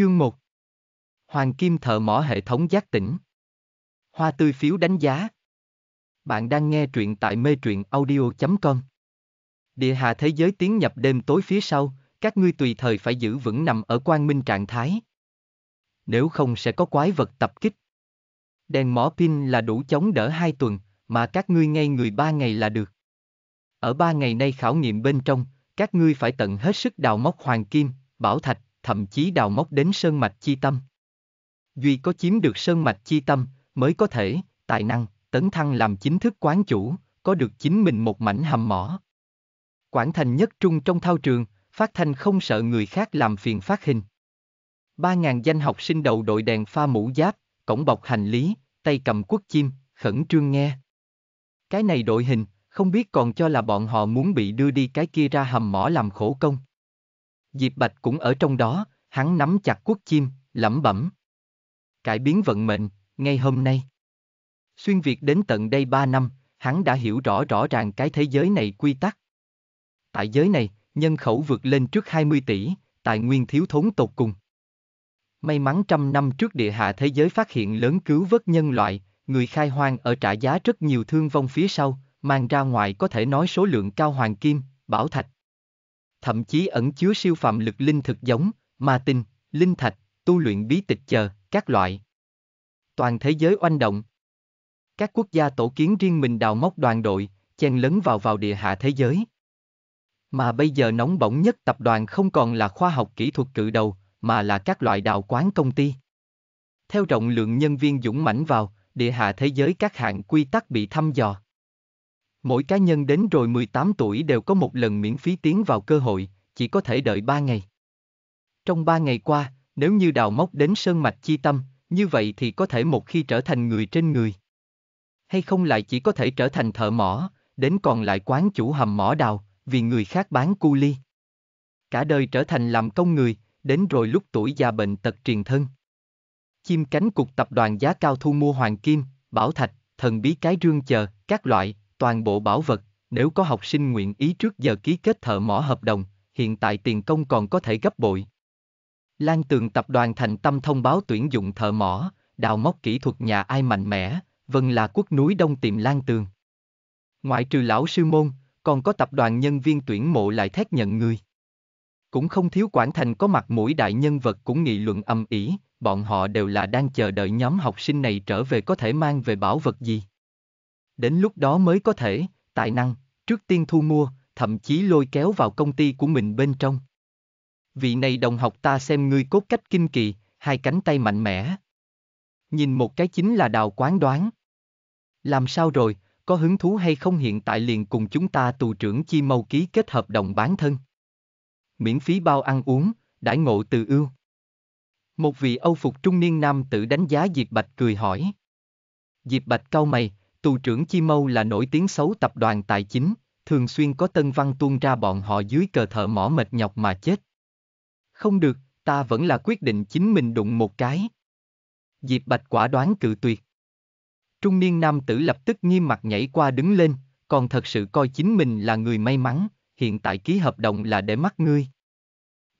Chương 1 Hoàng Kim thợ mỏ hệ thống giác tỉnh Hoa tươi phiếu đánh giá Bạn đang nghe truyện tại mê truyện audio.com Địa hà thế giới tiến nhập đêm tối phía sau, các ngươi tùy thời phải giữ vững nằm ở quang minh trạng thái. Nếu không sẽ có quái vật tập kích. Đèn mỏ pin là đủ chống đỡ hai tuần, mà các ngươi ngay người ba ngày là được. Ở ba ngày nay khảo nghiệm bên trong, các ngươi phải tận hết sức đào móc hoàng kim, bảo thạch, thậm chí đào móc đến sơn mạch chi tâm. Duy có chiếm được sơn mạch chi tâm, mới có thể, tài năng, tấn thăng làm chính thức quán chủ, có được chính mình một mảnh hầm mỏ. Quảng thành nhất trung trong thao trường, phát thanh không sợ người khác làm phiền phát hình. Ba ngàn danh học sinh đầu đội đèn pha mũ giáp, cổng bọc hành lý, tay cầm quốc chim, khẩn trương nghe. Cái này đội hình, không biết còn cho là bọn họ muốn bị đưa đi cái kia ra hầm mỏ làm khổ công. Diệp Bạch cũng ở trong đó, hắn nắm chặt quốc chim, lẩm bẩm. Cải biến vận mệnh, ngay hôm nay. Xuyên Việt đến tận đây ba năm, hắn đã hiểu rõ rõ ràng cái thế giới này quy tắc. Tại giới này, nhân khẩu vượt lên trước 20 tỷ, tài nguyên thiếu thốn tột cùng. May mắn trăm năm trước địa hạ thế giới phát hiện lớn cứu vớt nhân loại, người khai hoang ở trả giá rất nhiều thương vong phía sau, mang ra ngoài có thể nói số lượng cao hoàng kim, bảo thạch, thậm chí ẩn chứa siêu phạm lực linh thực giống, ma tinh, linh thạch, tu luyện bí tịch chờ, các loại. Toàn thế giới oanh động. Các quốc gia tổ kiến riêng mình đào móc đoàn đội, chen lấn vào vào địa hạ thế giới. Mà bây giờ nóng bỏng nhất tập đoàn không còn là khoa học kỹ thuật cự đầu, mà là các loại đào quán công ty. Theo rộng lượng nhân viên dũng mãnh vào, địa hạ thế giới các hạng quy tắc bị thăm dò. Mỗi cá nhân đến rồi 18 tuổi đều có một lần miễn phí tiến vào cơ hội, chỉ có thể đợi 3 ngày. Trong 3 ngày qua, nếu như đào móc đến sơn mạch chi tâm, như vậy thì có thể một khi trở thành người trên người. Hay không lại chỉ có thể trở thành thợ mỏ, đến còn lại quán chủ hầm mỏ đào, vì người khác bán cu ly. Cả đời trở thành làm công người, đến rồi lúc tuổi già bệnh tật truyền thân. Chim cánh cục tập đoàn giá cao thu mua hoàng kim, bảo thạch, thần bí cái rương chờ, các loại, toàn bộ bảo vật, nếu có học sinh nguyện ý trước giờ ký kết thợ mỏ hợp đồng, hiện tại tiền công còn có thể gấp bội. Lan tường tập đoàn thành tâm thông báo tuyển dụng thợ mỏ, đào móc kỹ thuật nhà ai mạnh mẽ, vân là quốc núi đông tìm Lan tường. Ngoại trừ lão sư môn, còn có tập đoàn nhân viên tuyển mộ lại thét nhận người. Cũng không thiếu Quảng Thành có mặt mũi đại nhân vật cũng nghị luận âm ý, bọn họ đều là đang chờ đợi nhóm học sinh này trở về có thể mang về bảo vật gì đến lúc đó mới có thể, tài năng, trước tiên thu mua, thậm chí lôi kéo vào công ty của mình bên trong. Vị này đồng học ta xem ngươi cốt cách kinh kỳ, hai cánh tay mạnh mẽ. Nhìn một cái chính là đào quán đoán. Làm sao rồi, có hứng thú hay không hiện tại liền cùng chúng ta tù trưởng chi mâu ký kết hợp đồng bán thân. Miễn phí bao ăn uống, đãi ngộ từ ưu. Một vị Âu phục trung niên nam tử đánh giá Diệp Bạch cười hỏi. Diệp Bạch cau mày, Tù trưởng Chi Mâu là nổi tiếng xấu tập đoàn tài chính, thường xuyên có tân văn tuôn ra bọn họ dưới cờ thợ mỏ mệt nhọc mà chết. Không được, ta vẫn là quyết định chính mình đụng một cái. Diệp Bạch quả đoán cự tuyệt. Trung niên nam tử lập tức nghiêm mặt nhảy qua đứng lên, còn thật sự coi chính mình là người may mắn, hiện tại ký hợp đồng là để mắt ngươi.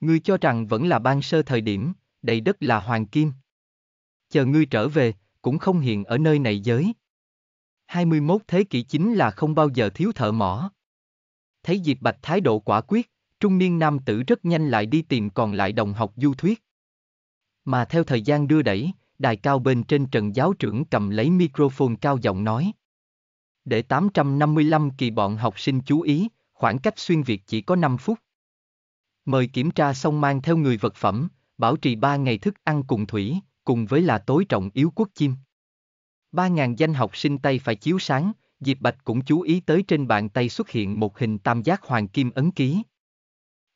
Ngươi cho rằng vẫn là ban sơ thời điểm, đầy đất là hoàng kim. Chờ ngươi trở về, cũng không hiện ở nơi này giới, 21 thế kỷ chính là không bao giờ thiếu thợ mỏ. Thấy Diệp Bạch thái độ quả quyết, trung niên nam tử rất nhanh lại đi tìm còn lại đồng học du thuyết. Mà theo thời gian đưa đẩy, đài cao bên trên trần giáo trưởng cầm lấy microphone cao giọng nói. Để 855 kỳ bọn học sinh chú ý, khoảng cách xuyên Việt chỉ có 5 phút. Mời kiểm tra xong mang theo người vật phẩm, bảo trì 3 ngày thức ăn cùng thủy, cùng với là tối trọng yếu quốc chim. Ba ngàn danh học sinh tây phải chiếu sáng, Diệp Bạch cũng chú ý tới trên bàn tay xuất hiện một hình tam giác hoàng kim ấn ký.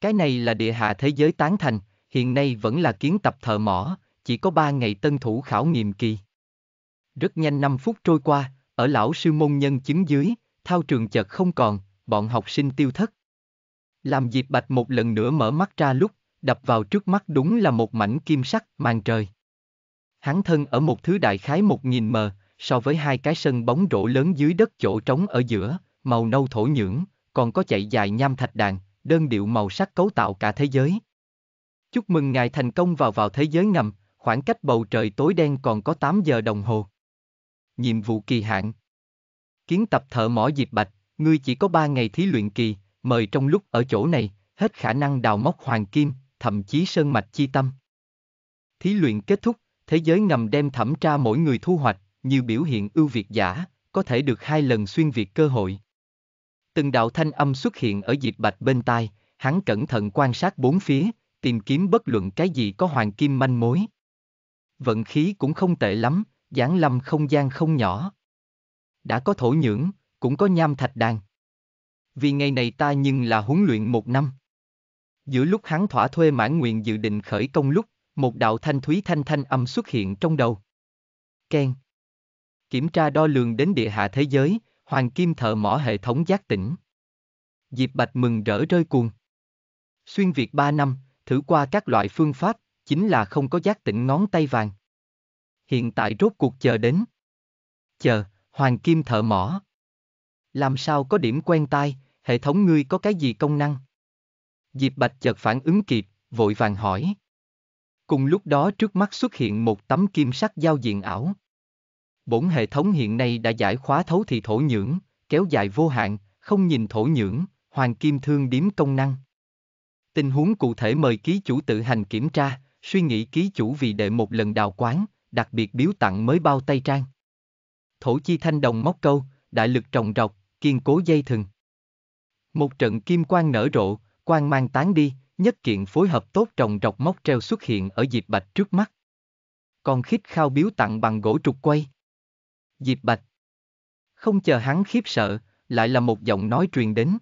Cái này là địa hạ thế giới tán thành, hiện nay vẫn là kiến tập thợ mỏ, chỉ có ba ngày tân thủ khảo nghiệm kỳ. Rất nhanh 5 phút trôi qua, ở lão sư môn nhân chứng dưới, thao trường chợt không còn, bọn học sinh tiêu thất. Làm Diệp Bạch một lần nữa mở mắt ra lúc, đập vào trước mắt đúng là một mảnh kim sắc màn trời. Hắn thân ở một thứ đại khái một nghìn mờ, so với hai cái sân bóng rổ lớn dưới đất chỗ trống ở giữa, màu nâu thổ nhưỡng, còn có chạy dài nham thạch đàn, đơn điệu màu sắc cấu tạo cả thế giới. Chúc mừng ngài thành công vào vào thế giới ngầm, khoảng cách bầu trời tối đen còn có 8 giờ đồng hồ. Nhiệm vụ kỳ hạn Kiến tập thợ mỏ Diệp Bạch, ngươi chỉ có 3 ngày thí luyện kỳ, mời trong lúc ở chỗ này, hết khả năng đào móc hoàng kim, thậm chí sơn mạch chi tâm. Thí luyện kết thúc, thế giới ngầm đem thẩm tra mỗi người thu hoạch, nhiều biểu hiện ưu việt giả, có thể được hai lần xuyên việt cơ hội. Từng đạo thanh âm xuất hiện ở Diệp Bạch bên tai, hắn cẩn thận quan sát bốn phía, tìm kiếm bất luận cái gì có hoàng kim manh mối. Vận khí cũng không tệ lắm, giảng lâm không gian không nhỏ. Đã có thổ nhưỡng, cũng có nham thạch đàn. Vì ngày này ta nhưng là huấn luyện một năm. Giữa lúc hắn thỏa thuê mãn nguyện dự định khởi công lúc, một đạo thanh thúy thanh thanh âm xuất hiện trong đầu. Ken, Kiểm tra đo lường đến địa hạ thế giới, hoàng kim thợ mỏ hệ thống giác tỉnh. Diệp Bạch mừng rỡ rơi cuồng. Xuyên Việt 3 năm, thử qua các loại phương pháp, chính là không có giác tỉnh ngón tay vàng. Hiện tại rốt cuộc chờ đến. Chờ, hoàng kim thợ mỏ. Làm sao có điểm quen tai, hệ thống ngươi có cái gì công năng? Diệp Bạch chợt phản ứng kịp, vội vàng hỏi. Cùng lúc đó trước mắt xuất hiện một tấm kim sắc giao diện ảo. Bổn hệ thống hiện nay đã giải khóa thấu thị thổ nhưỡng, kéo dài vô hạn, không nhìn thổ nhưỡng, hoàng kim thương điếm công năng. Tình huống cụ thể mời ký chủ tự hành kiểm tra, suy nghĩ ký chủ vì đệ một lần đào quán, đặc biệt biếu tặng mới bao tay trang. Thổ chi thanh đồng móc câu, đại lực trồng rọc, kiên cố dây thừng. Một trận kim quang nở rộ, quang mang tán đi, nhất kiện phối hợp tốt trồng rọc móc treo xuất hiện ở diệp bạch trước mắt. Còn khít khao biếu tặng bằng gỗ trục quay. Diệp Bạch. Không chờ hắn khiếp sợ, lại là một giọng nói truyền đến.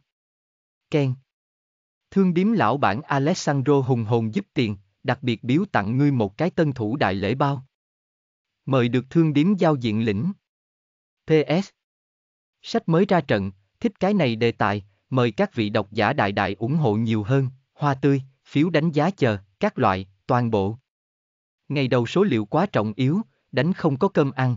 Ken. Thương điếm lão bản Alessandro hùng hồn giúp tiền, đặc biệt biếu tặng ngươi một cái tân thủ đại lễ bao. Mời được thương điếm giao diện lĩnh. PS. Sách mới ra trận, thích cái này đề tài, mời các vị độc giả đại đại ủng hộ nhiều hơn, hoa tươi, phiếu đánh giá chờ, các loại, toàn bộ. Ngày đầu số liệu quá trọng yếu, đánh không có cơm ăn,